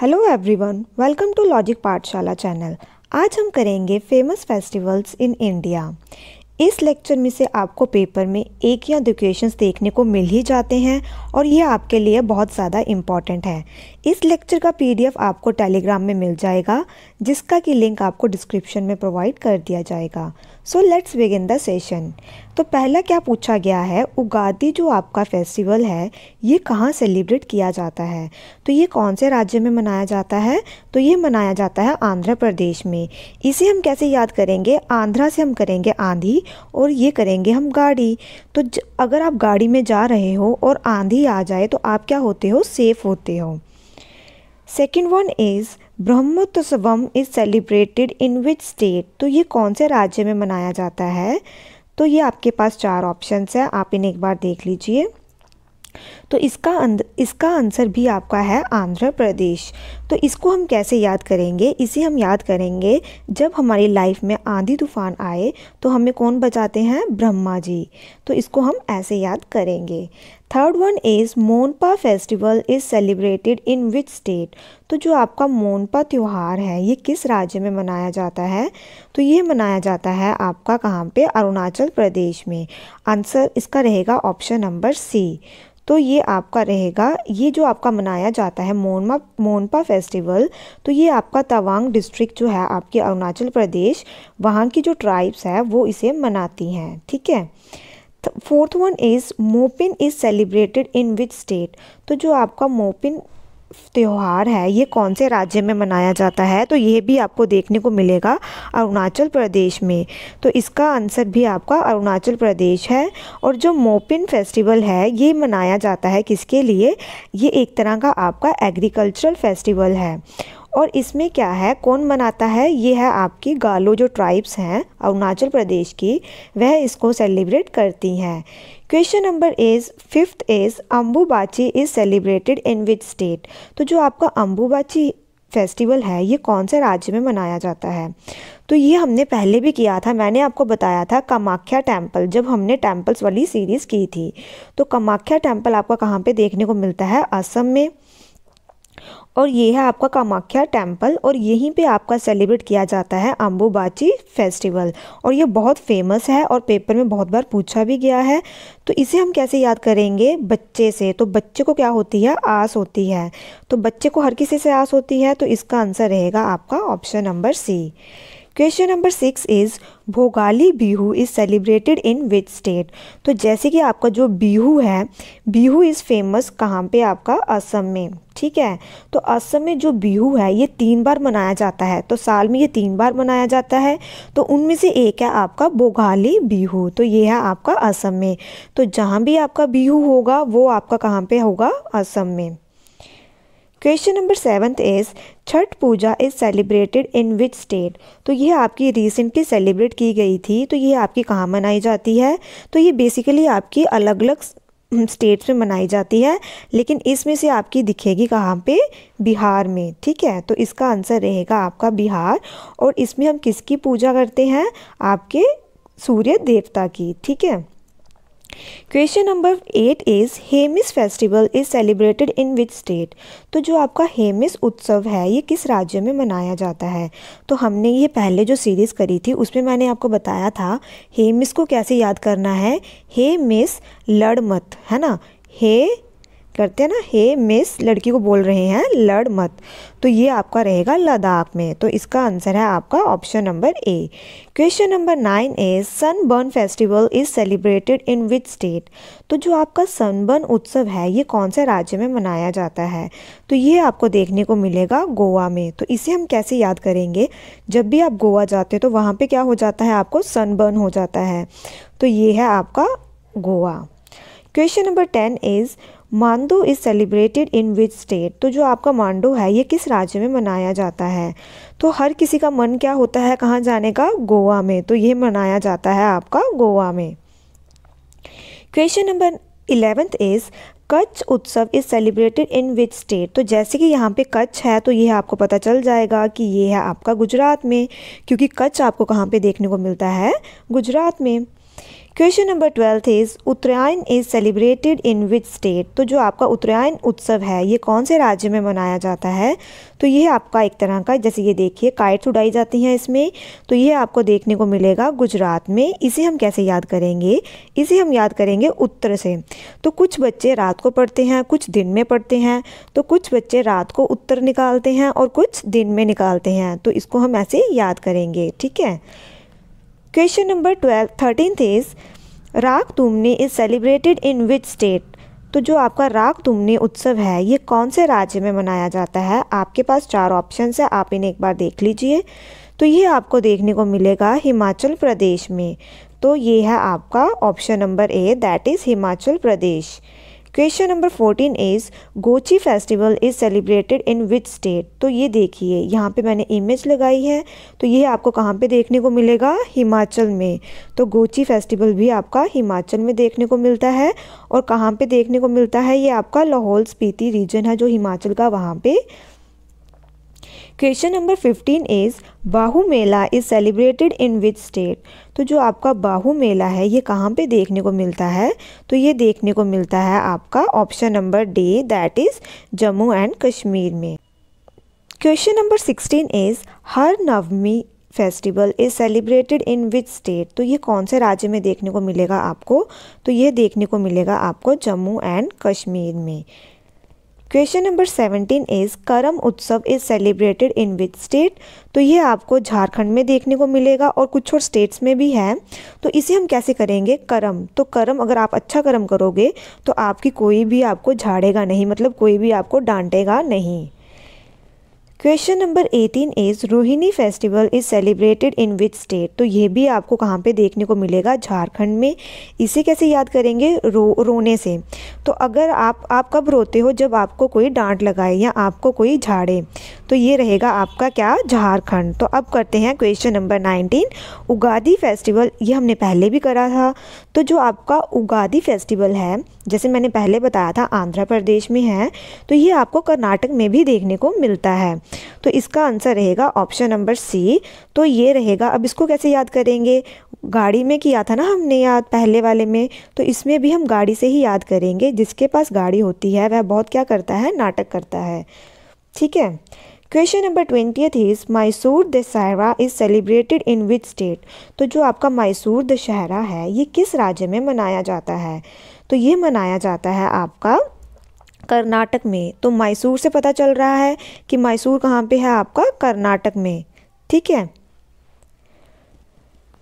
hello everyone welcome to logic Pathshala channel आज हम करेंगे फेमस फेस्टिवल्स इन इंडिया इस लेक्चर में से आपको पेपर में एक या दो क्वेश्चंस देखने को मिल ही जाते हैं और ये आपके लिए बहुत ज़्यादा इम्पॉर्टेंट है इस लेक्चर का पीडीएफ आपको टेलीग्राम में मिल जाएगा जिसका कि लिंक आपको डिस्क्रिप्शन में प्रोवाइड कर दिया जाएगा so let's begin the session तो पहला क्या पूछा गया है उगादी जो आपका फेस्टिवल है ये कहाँ सेलिब्रेट किया जाता है तो ये कौन से राज्य में मनाया जाता है तो ये मनाया जाता है आंध्र प्रदेश में इसे हम कैसे याद करेंगे आंध्रा से हम करेंगे आंधी और ये करेंगे हम गाड़ी तो ज, अगर आप गाड़ी में जा रहे हो और आंधी आ जाए तो आप क्या होते हो सेफ़ होते हो second one is Brahmotsavam is celebrated in which state तो ये कौन से राज्य में मनाया जाता है तो ये आपके पास चार ऑप्शंस है आप इन्हें एक बार देख लीजिए तो इसका इसका आंसर भी आपका है आंध्र प्रदेश तो इसको हम कैसे याद करेंगे इसे हम याद करेंगे जब हमारी लाइफ में आंधी तूफान आए तो हमें कौन बचाते हैं ब्रह्मा जी तो इसको हम ऐसे याद करेंगे third one is Monpa festival is celebrated in which state तो जो आपका मोनपा त्यौहार है ये किस राज्य में मनाया जाता है तो ये मनाया जाता है आपका कहाँ पे अरुणाचल प्रदेश में आंसर इसका रहेगा ऑप्शन नंबर सी तो ये आपका रहेगा ये जो आपका मनाया जाता है मोनमा मोनपा फेस्टिवल तो ये आपका तवांग डिस्ट्रिक्ट जो है आपके अरुणाचल प्रदेश वहाँ की जो ट्राइब्स है वो इसे मनाती हैं ठीक है fourth one is Mopin is celebrated in which state तो जो आपका मोपिन त्यौहार है ये कौन से राज्य में मनाया जाता है तो ये भी आपको देखने को मिलेगा अरुणाचल प्रदेश में तो इसका आंसर भी आपका अरुणाचल प्रदेश है और जो मोपिन फेस्टिवल है ये मनाया जाता है किसके लिए ये एक तरह का आपका एग्रीकल्चरल फेस्टिवल है और इसमें क्या है कौन बनाता है ये है आपकी गालो जो ट्राइब्स हैं अरुणाचल प्रदेश की वह इसको सेलिब्रेट करती हैं question number is fifth is Ambubachi is celebrated in which state तो जो आपका अम्बुबाची फेस्टिवल है ये कौन से राज्य में मनाया जाता है तो ये हमने पहले भी किया था मैंने आपको बताया था कामाख्या टेम्पल जब हमने टेम्पल्स वाली सीरीज़ की थी तो कामाख्या टेम्पल आपका कहाँ पे देखने को मिलता है असम में और ये है आपका कामाख्या टेम्पल और यहीं पे आपका सेलिब्रेट किया जाता है अम्बुबाची फेस्टिवल और ये बहुत फेमस है और पेपर में बहुत बार पूछा भी गया है तो इसे हम कैसे याद करेंगे बच्चे से तो बच्चे को क्या होती है आस होती है तो बच्चे को हर किसी से आस होती है तो इसका आंसर रहेगा आपका option number C question number six is Bhogali Bihu is celebrated in which state तो जैसे कि आपका जो बिहू है बिहू इज़ फेमस कहाँ पे आपका असम में ठीक है तो असम में जो बिहू है ये तीन बार मनाया जाता है तो साल में ये तीन बार मनाया जाता है तो उनमें से एक है आपका भोगाली बिहू तो ये है आपका असम में तो जहाँ भी आपका बिहू होगा वो आपका कहाँ पे होगा असम में question number seventh is Chhath Puja is celebrated in which state तो यह आपकी रिसेंटली सेलिब्रेट की गई थी तो यह आपकी कहाँ मनाई जाती है तो ये बेसिकली आपकी अलग अलग स्टेट्स में मनाई जाती है लेकिन इसमें से आपकी दिखेगी कहाँ पे बिहार में ठीक है तो इसका आंसर रहेगा आपका बिहार और इसमें हम किसकी पूजा करते हैं आपके सूर्य देवता की ठीक है question number eight is Hemis festival is celebrated in which state तो जो आपका हेमिस उत्सव है ये किस राज्य में मनाया जाता है तो हमने ये पहले जो सीरीज़ करी थी उसमें मैंने आपको बताया था हेमिस को कैसे याद करना है हे मिस लड़ मत है ना हे करते हैं ना हे मिस लड़की को बोल रहे हैं लड़ मत तो ये आपका रहेगा लद्दाख में तो इसका आंसर है आपका option number A question number nine a Sunburn festival is celebrated in which state तो जो आपका सनबर्न उत्सव है ये कौन से राज्य में मनाया जाता है तो ये आपको देखने को मिलेगा गोवा में तो इसे हम कैसे याद करेंगे जब भी आप गोवा जाते हो तो वहाँ पर क्या हो जाता है आपको सनबर्न हो जाता है तो ये है आपका Goa question number ten is Mandu is celebrated in which state तो जो आपका मांडू है ये किस राज्य में मनाया जाता है तो हर किसी का मन क्या होता है कहाँ जाने का गोवा में तो ये मनाया जाता है आपका गोवा में question number eleventh is Kutch Utsav is celebrated in which state तो जैसे कि यहाँ पे कच्छ है तो ये आपको पता चल जाएगा कि ये है आपका गुजरात में क्योंकि कच्छ आपको कहाँ पे देखने को मिलता है गुजरात में question number twelfth is Uttarayan is celebrated in which state तो जो आपका उत्तरायण उत्सव है ये कौन से राज्य में मनाया जाता है तो ये आपका एक तरह का जैसे ये देखिए काइट्स उड़ाई जाती हैं इसमें तो ये आपको देखने को मिलेगा गुजरात में इसे हम कैसे याद करेंगे इसे हम याद करेंगे उत्तर से तो कुछ बच्चे रात को पढ़ते हैं कुछ दिन में पढ़ते हैं तो कुछ बच्चे रात को उत्तर निकालते हैं और कुछ दिन में निकालते हैं तो इसको हम ऐसे याद करेंगे ठीक है question number twelve thirteen is राग तुमने is celebrated in which state तो जो आपका राग तुमने उत्सव है ये कौन से राज्य में मनाया जाता है आपके पास चार ऑप्शन है आप इन्हें एक बार देख लीजिए तो ये आपको देखने को मिलेगा हिमाचल प्रदेश में तो ये है आपका option number A that is Himachal Pradesh question number fourteen is Gochi festival is celebrated in which state तो ये देखिए यहाँ पे मैंने इमेज लगाई है तो ये आपको कहाँ पे देखने को मिलेगा हिमाचल में तो गोची फेस्टिवल भी आपका हिमाचल में देखने को मिलता है और कहाँ पे देखने को मिलता है ये आपका लाहौल स्पीति रीजन है जो हिमाचल का वहाँ पे question number fifteen is Bahu Mela is celebrated in which state तो जो आपका बाहु मेला है ये कहाँ पे देखने को मिलता है तो ये देखने को मिलता है आपका option number D that is Jammu and Kashmir में question number sixteen is Har Navami festival is celebrated in which state तो ये कौन से राज्य में देखने को मिलेगा आपको तो ये देखने को मिलेगा आपको जम्मू एंड कश्मीर में question number seventeen is Karam Utsav is celebrated in which state तो ये आपको झारखंड में देखने को मिलेगा और कुछ और स्टेट्स में भी है तो इसे हम कैसे करेंगे करम तो करम अगर आप अच्छा करम करोगे तो आपकी कोई भी आपको झाड़ेगा नहीं मतलब कोई भी आपको डांटेगा नहीं question number 18 is Rohini festival is celebrated in which state तो ये भी आपको कहाँ पे देखने को मिलेगा झारखंड में इसे कैसे याद करेंगे रो रोने से तो अगर आप आप कब रोते हो जब आपको कोई डांट लगाए या आपको कोई झाड़े तो ये रहेगा आपका क्या झारखंड तो अब करते हैं क्वेश्चन नंबर 19 उगादी फेस्टिवल ये हमने पहले भी करा था तो जो आपका उगादी फेस्टिवल है जैसे मैंने पहले बताया था आंध्र प्रदेश में है तो ये आपको कर्नाटक में भी देखने को मिलता है तो इसका आंसर रहेगा ऑप्शन नंबर सी तो ये रहेगा अब इसको कैसे याद करेंगे गाड़ी में किया था ना हमने याद पहले वाले में तो इसमें भी हम गाड़ी से ही याद करेंगे जिसके पास गाड़ी होती है वह बहुत क्या करता है नाटक करता है ठीक है question number twentieth is Mysore Dussehra is celebrated in which state तो जो आपका मैसूर दशहरा है ये किस राज्य में मनाया जाता है तो ये मनाया जाता है आपका कर्नाटक में तो मैसूर से पता चल रहा है कि मैसूर कहाँ पे है आपका कर्नाटक में ठीक है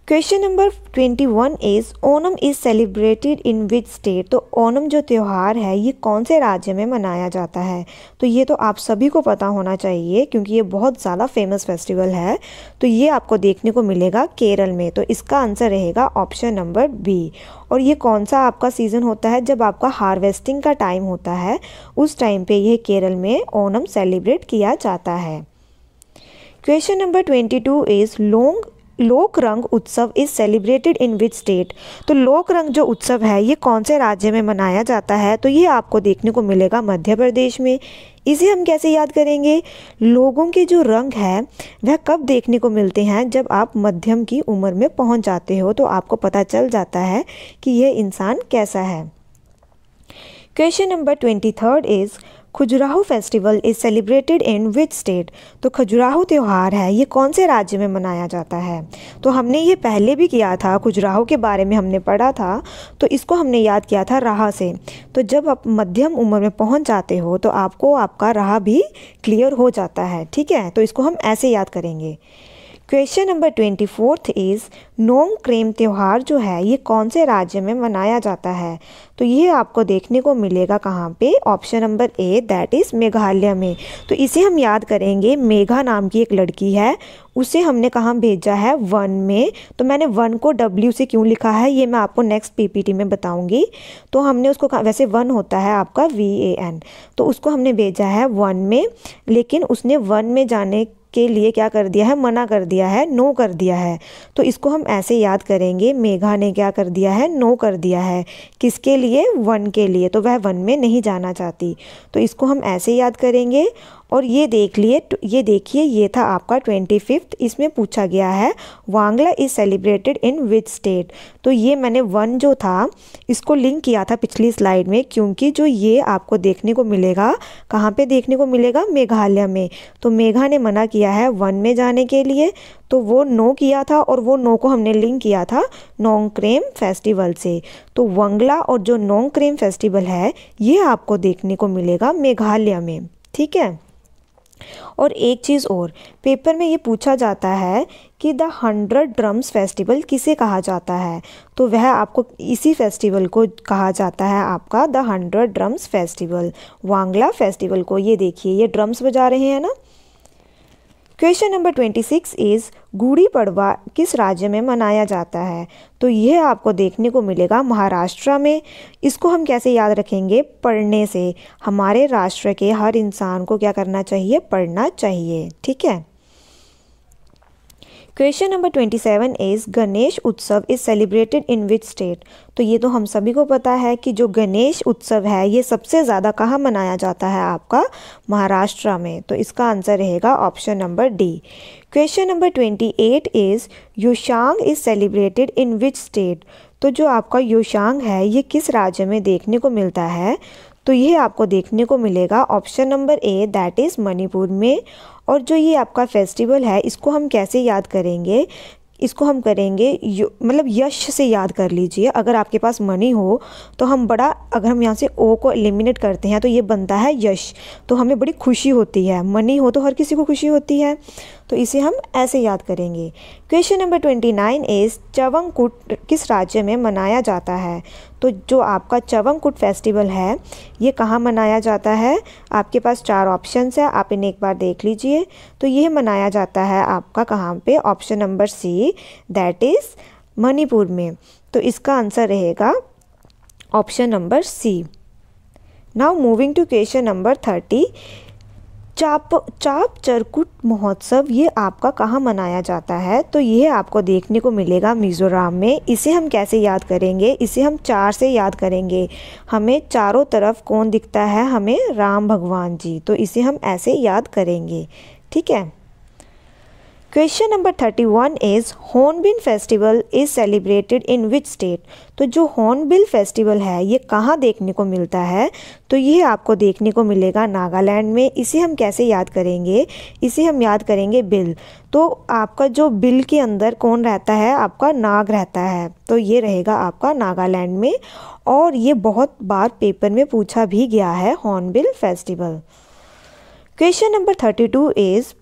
question number twenty one is Onam is celebrated in which state तो ओनम जो त्यौहार है ये कौन से राज्य में मनाया जाता है तो ये तो आप सभी को पता होना चाहिए क्योंकि ये बहुत ज़्यादा फेमस फेस्टिवल है तो ये आपको देखने को मिलेगा केरल में तो इसका आंसर रहेगा ऑप्शन नंबर बी और ये कौन सा आपका सीज़न होता है जब आपका हार्वेस्टिंग का टाइम होता है उस टाइम पे यह केरल में ओनम सेलिब्रेट किया जाता है question number twenty two is long Lok Rang Utsav is celebrated in which state तो लोक रंग जो उत्सव है ये कौन से राज्य में मनाया जाता है तो ये आपको देखने को मिलेगा मध्य प्रदेश में इसे हम कैसे याद करेंगे लोगों के जो रंग है वह कब देखने को मिलते हैं जब आप मध्यम की उम्र में पहुंच जाते हो तो आपको पता चल जाता है कि यह इंसान कैसा है question number twenty third is Khajuraho festival is celebrated in which state तो खजुराहो त्यौहार है ये कौन से राज्य में मनाया जाता है तो हमने ये पहले भी किया था खजुराहो के बारे में हमने पढ़ा था तो इसको हमने याद किया था राह से तो जब आप मध्यम उम्र में पहुंच जाते हो तो आपको आपका राह भी क्लियर हो जाता है ठीक है तो इसको हम ऐसे याद करेंगे question number twenty fourth is Nongkrem त्यौहार जो है ये कौन से राज्य में मनाया जाता है तो ये आपको देखने को मिलेगा कहाँ पे option number A that is Meghalaya में तो इसे हम याद करेंगे मेघा नाम की एक लड़की है उसे हमने कहाँ भेजा है वन में तो मैंने वन को डब्ल्यू से क्यों लिखा है ये मैं आपको नेक्स्ट पीपीटी में बताऊंगी तो हमने उसको वैसे वन होता है आपका वी ए एन तो उसको हमने भेजा है वन में लेकिन उसने वन में जाने के लिए क्या कर दिया है मना कर दिया है नो कर दिया है तो इसको हम ऐसे याद करेंगे मेघा ने क्या कर दिया है नो कर दिया है किसके लिए वन के लिए तो वह वन में नहीं जाना चाहती तो इसको हम ऐसे याद करेंगे और ये देख लिए तो ये देखिए ये था आपका ट्वेंटी फिफ्थ इसमें पूछा गया है Wangala is celebrated in which state तो ये मैंने वन जो था इसको लिंक किया था पिछली स्लाइड में क्योंकि जो ये आपको देखने को मिलेगा कहाँ पे देखने को मिलेगा मेघालय में तो मेघा ने मना किया है वन में जाने के लिए तो वो नो किया था और वो नो को हमने लिंक किया था नोंग क्रेम फेस्टिवल से तो वंगला और जो नोंग क्रेम फेस्टिवल है ये आपको देखने को मिलेगा मेघालय में ठीक है और एक चीज़ और पेपर में ये पूछा जाता है कि द हंड्रेड ड्रम्स फेस्टिवल किसे कहा जाता है तो वह आपको इसी फेस्टिवल को कहा जाता है आपका the hundred drums festival Wangala festival को ये देखिए ये ड्रम्स बजा रहे हैं ना question number twenty six is Gudi Padwa किस राज्य में मनाया जाता है तो यह आपको देखने को मिलेगा महाराष्ट्र में इसको हम कैसे याद रखेंगे पढ़ने से हमारे राष्ट्र के हर इंसान को क्या करना चाहिए पढ़ना चाहिए ठीक है question number twenty seven is Ganesh Utsav is celebrated in which state तो ये तो हम सभी को पता है कि जो गणेश उत्सव है ये सबसे ज़्यादा कहाँ मनाया जाता है आपका महाराष्ट्र में तो इसका आंसर रहेगा option number D question number twenty eight is Yaoshang is celebrated in which state तो जो आपका युशांग है ये किस राज्य में देखने को मिलता है तो ये आपको देखने को मिलेगा option number A that is Manipur में और जो ये आपका फेस्टिवल है इसको हम कैसे याद करेंगे इसको हम करेंगे मतलब यश से याद कर लीजिए अगर आपके पास मनी हो तो हम बड़ा अगर हम यहाँ से ओ को एलिमिनेट करते हैं तो ये बनता है यश तो हमें बड़ी खुशी होती है मनी हो तो हर किसी को खुशी होती है तो इसे हम ऐसे याद करेंगे question number twenty nine is Chavangkut किस राज्य में मनाया जाता है तो जो आपका चवंगकुट फेस्टिवल है ये कहाँ मनाया जाता है आपके पास चार ऑप्शन है आप इन्हें एक बार देख लीजिए तो यह मनाया जाता है आपका कहाँ पे option number C that is Manipur में तो इसका आंसर रहेगा option number C now moving to question number thirty Chap Chap चरकुट महोत्सव ये आपका कहाँ मनाया जाता है तो यह आपको देखने को मिलेगा मिज़ोरम में इसे हम कैसे याद करेंगे इसे हम चार से याद करेंगे हमें चारों तरफ कौन दिखता है हमें राम भगवान जी तो इसे हम ऐसे याद करेंगे ठीक है question number thirty one is Hornbill festival is celebrated in which state तो जो हॉर्नबिल फेस्टिवल है ये कहाँ देखने को मिलता है तो ये आपको देखने को मिलेगा नागालैंड में इसे हम कैसे याद करेंगे इसे हम याद करेंगे बिल तो आपका जो बिल के अंदर कौन रहता है आपका नाग रहता है तो ये रहेगा आपका नागालैंड में और ये बहुत बार पेपर में पूछा भी गया है Hornbill festival question number thirty two is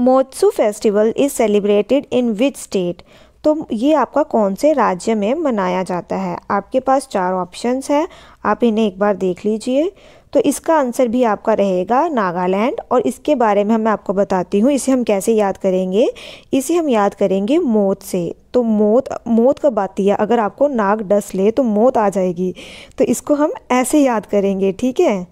Moatsu festival is celebrated in which state तो ये आपका कौन से राज्य में मनाया जाता है आपके पास चार ऑप्शंस हैं आप इन्हें एक बार देख लीजिए तो इसका आंसर भी आपका रहेगा नागालैंड और इसके बारे में मैं आपको बताती हूँ इसे हम कैसे याद करेंगे इसे हम याद करेंगे मौत से तो मौत मौत कब आती है अगर आपको नाग डस ले तो मौत आ जाएगी तो इसको हम ऐसे याद करेंगे ठीक है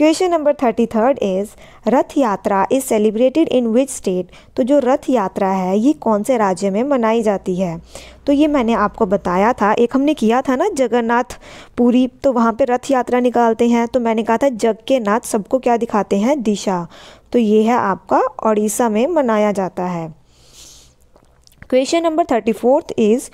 question number thirty third is Rath Yatra is celebrated in which state तो जो रथ यात्रा है ये कौन से राज्य में मनाई जाती है तो ये मैंने आपको बताया था एक हमने किया था ना जगन्नाथ पुरी तो वहाँ पे रथ यात्रा निकालते हैं तो मैंने कहा था जग के नाथ सबको क्या दिखाते हैं दिशा तो ये है आपका उड़ीसा में मनाया जाता है question number thirty fourth is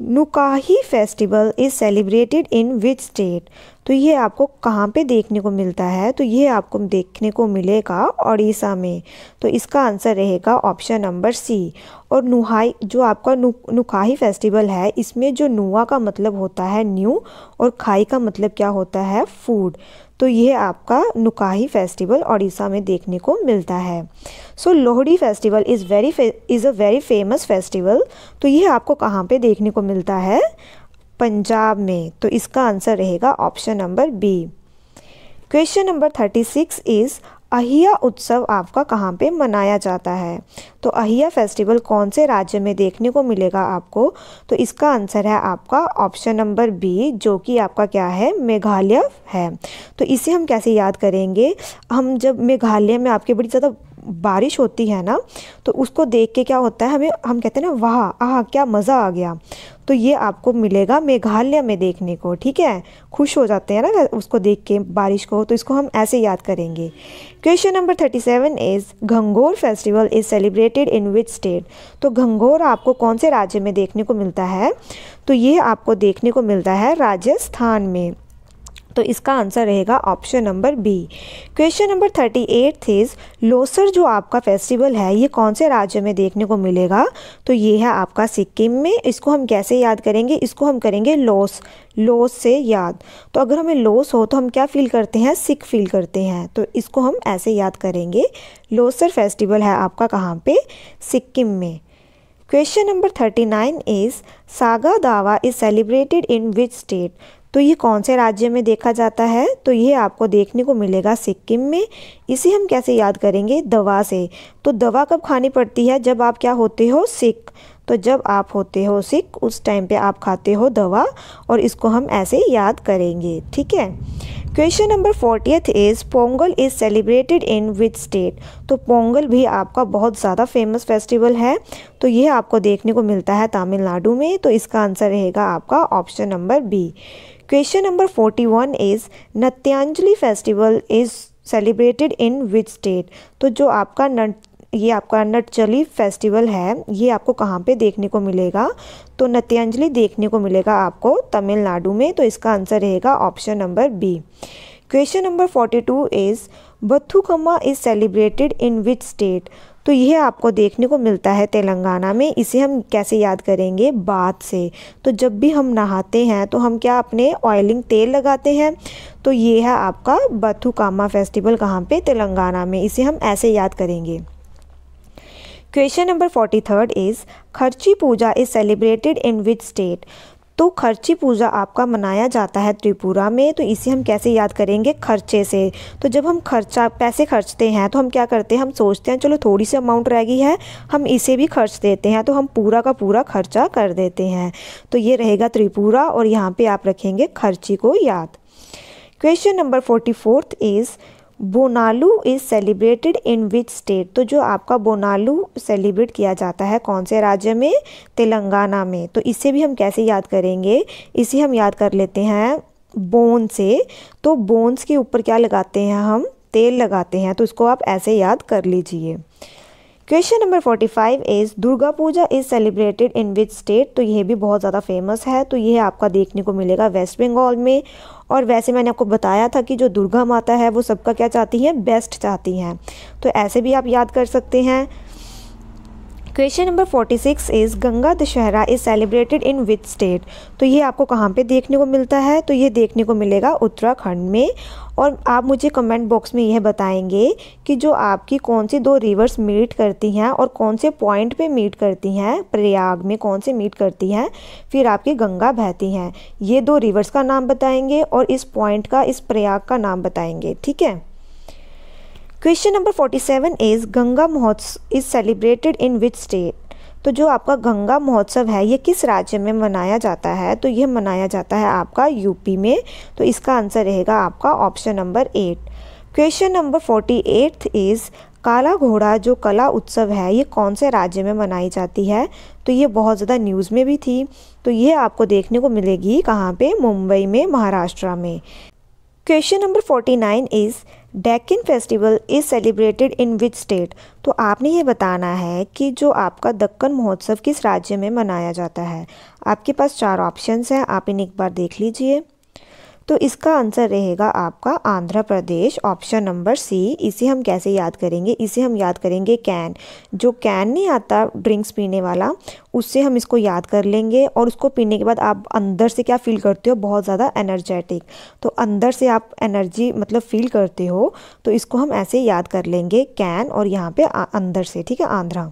Nuakhai festival is celebrated in which state तो ये आपको कहाँ पे देखने को मिलता है तो ये आपको देखने को मिलेगा ओडिशा में तो इसका आंसर रहेगा ऑप्शन नंबर सी और नुहाई जो आपका नु, नुकाही फेस्टिवल है इसमें जो नुआ का मतलब होता है न्यू और खाई का मतलब क्या होता है फूड तो यह आपका नुकाही फेस्टिवल उड़ीसा में देखने को मिलता है so Lohri festival is very is a very famous festival तो यह आपको कहाँ पे देखने को मिलता है पंजाब में तो इसका आंसर रहेगा option number B question number thirty six is Ahiya Utsav आपका कहाँ पे मनाया जाता है तो अहिया फेस्टिवल कौन से राज्य में देखने को मिलेगा आपको तो इसका आंसर है आपका ऑप्शन नंबर बी जो कि आपका क्या है मेघालय है तो इसे हम कैसे याद करेंगे हम जब मेघालय में आपके बड़ी ज़्यादा बारिश होती है ना तो उसको देख के क्या होता है हमें हम कहते हैं ना वाह आह क्या मज़ा आ गया तो ये आपको मिलेगा मेघालय में देखने को ठीक है खुश हो जाते हैं ना उसको देख के बारिश को तो इसको हम ऐसे याद करेंगे question number thirty seven is Ghanghor festival is celebrated in which state तो घंघोर आपको कौन से राज्य में देखने को मिलता है तो ये आपको देखने को मिलता है राजस्थान में तो इसका आंसर रहेगा option number B question number thirty eight is Losar जो आपका फेस्टिवल है ये कौन से राज्य में देखने को मिलेगा तो ये है आपका सिक्किम में इसको हम कैसे याद करेंगे इसको हम करेंगे लोस लोस से याद तो अगर हमें लोस हो तो हम क्या फील करते हैं सिक फील करते हैं तो इसको हम ऐसे याद करेंगे लोसर फेस्टिवल है आपका कहाँ पर सिक्किम में number thirty nine is Saga Dawa is celebrated in which state तो ये कौन से राज्य में देखा जाता है तो ये आपको देखने को मिलेगा सिक्किम में इसे हम कैसे याद करेंगे दवा से तो दवा कब खानी पड़ती है जब आप क्या होते हो सिक तो जब आप होते हो सिक उस टाइम पे आप खाते हो दवा और इसको हम ऐसे याद करेंगे ठीक है question number fortieth is Pongal is celebrated in which state तो पोंगल भी आपका बहुत ज़्यादा फेमस फेस्टिवल है तो यह आपको देखने को मिलता है तमिलनाडु में तो इसका आंसर रहेगा आपका option number B question number forty one is Natyanjali festival is celebrated in which state तो जो आपका नट ये आपका नटचली फेस्टिवल है ये आपको कहाँ पे देखने को मिलेगा तो नत्यांजलि देखने को मिलेगा आपको तमिलनाडु में तो इसका आंसर रहेगा option number B question number forty two is Bathukamma is celebrated in which state तो यह आपको देखने को मिलता है तेलंगाना में इसे हम कैसे याद करेंगे बात से तो जब भी हम नहाते हैं तो हम क्या अपने ऑयलिंग तेल लगाते हैं तो ये है आपका बथुकामा फेस्टिवल कहाँ पे तेलंगाना में इसे हम ऐसे याद करेंगे question number forty third is Kharchi Puja is celebrated in which state तो खर्ची पूजा आपका मनाया जाता है त्रिपुरा में तो इसे हम कैसे याद करेंगे खर्चे से तो जब हम खर्चा पैसे खर्चते हैं तो हम क्या करते हैं हम सोचते हैं चलो थोड़ी सी अमाउंट रह गई है हम इसे भी खर्च देते हैं तो हम पूरा का पूरा खर्चा कर देते हैं तो ये रहेगा त्रिपुरा और यहाँ पर आप रखेंगे खर्ची को याद question number forty fourth is Bonalu is celebrated in which state तो जो आपका बोनालू सेलिब्रेट किया जाता है कौन से राज्य में तेलंगाना में तो इसे भी हम कैसे याद करेंगे इसे हम याद कर लेते हैं बोन से तो बोन्स के ऊपर क्या लगाते हैं हम तेल लगाते हैं तो इसको आप ऐसे याद कर लीजिए question number forty five is Durga Puja is celebrated in which state तो यह भी बहुत ज़्यादा फेमस है तो यह आपका देखने को मिलेगा वेस्ट बंगाल में और वैसे मैंने आपको बताया था कि जो दुर्गा माता है वो सबका क्या चाहती हैं बेस्ट चाहती हैं तो ऐसे भी आप याद कर सकते हैं question number forty six is Ganga Dussehra is celebrated in which state तो ये आपको कहाँ पे देखने को मिलता है तो ये देखने को मिलेगा उत्तराखंड में और आप मुझे कमेंट बॉक्स में यह बताएंगे कि जो आपकी कौन सी दो रिवर्स मीट करती हैं और कौन से पॉइंट पे मीट करती हैं प्रयाग में कौन से मीट करती हैं फिर आपकी गंगा बहती हैं ये दो रिवर्स का नाम बताएंगे और इस पॉइंट का इस प्रयाग का नाम बताएंगे ठीक है question number forty seven is Ganga Mahotsav is celebrated in which state तो जो आपका गंगा महोत्सव है ये किस राज्य में मनाया जाता है तो यह मनाया जाता है आपका यूपी में तो इसका आंसर रहेगा आपका option number eight question number forty eight is Kala Ghoda जो कला उत्सव है ये कौन से राज्य में मनाई जाती है तो ये बहुत ज़्यादा न्यूज़ में भी थी तो ये आपको देखने को मिलेगी कहाँ पे मुंबई में महाराष्ट्र में question number forty nine is Deccan festival is celebrated in which state तो आपने ये बताना है कि जो आपका दक्कन महोत्सव किस राज्य में मनाया जाता है आपके पास चार ऑप्शंस हैं आप इन्हें एक बार देख लीजिए तो इसका आंसर रहेगा आपका Andhra Pradesh option number C इसे हम कैसे याद करेंगे इसे हम याद करेंगे कैन जो कैन नहीं आता ड्रिंक्स पीने वाला उससे हम इसको याद कर लेंगे और उसको पीने के बाद आप अंदर से क्या फील करते हो बहुत ज़्यादा एनर्जेटिक तो अंदर से आप एनर्जी मतलब फील करते हो तो इसको हम ऐसे याद कर लेंगे कैन और यहाँ पे अंदर से ठीक है Andhra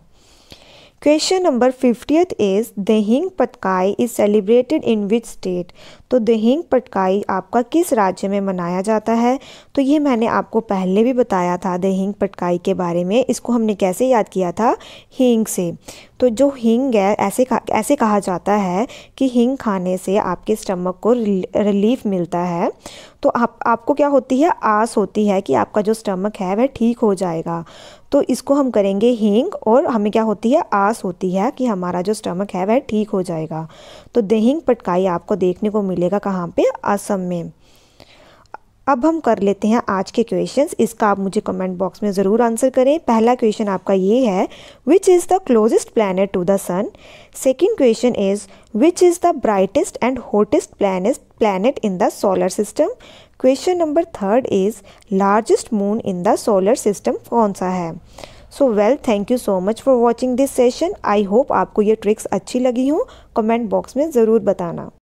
question number 50th Dehing Patkai is celebrated in which state तो दहिंग पटकाई आपका किस राज्य में मनाया जाता है तो ये मैंने आपको पहले भी बताया था दहिंग पटकाई के बारे में इसको हमने कैसे याद किया था हींग से तो जो हींग है ऐसे ऐसे कहा जाता है कि हींग खाने से आपके स्टमक को रिलीफ मिलता है तो आप आपको क्या होती है आस होती है कि आपका जो स्टमक है वह ठीक हो जाएगा तो इसको हम करेंगे हींग और हमें क्या होती है आस होती है कि हमारा जो स्टमक है वह ठीक हो जाएगा तो दहिंग पटकाई आपको देखने को मिल मिलेगा कहाँ पे असम में अब हम कर लेते हैं आज के क्वेश्चंस इसका आप मुझे कमेंट बॉक्स में ज़रूर आंसर करें पहला क्वेश्चन आपका ये है which is the closest planet to the sun second question is which is the brightest and hottest planet planet in the solar system question number third is largest moon in the solar system कौन सा है so well thank you so much for watching this session I hope आपको ये tricks अच्छी लगी हूँ comment box में ज़रूर बताना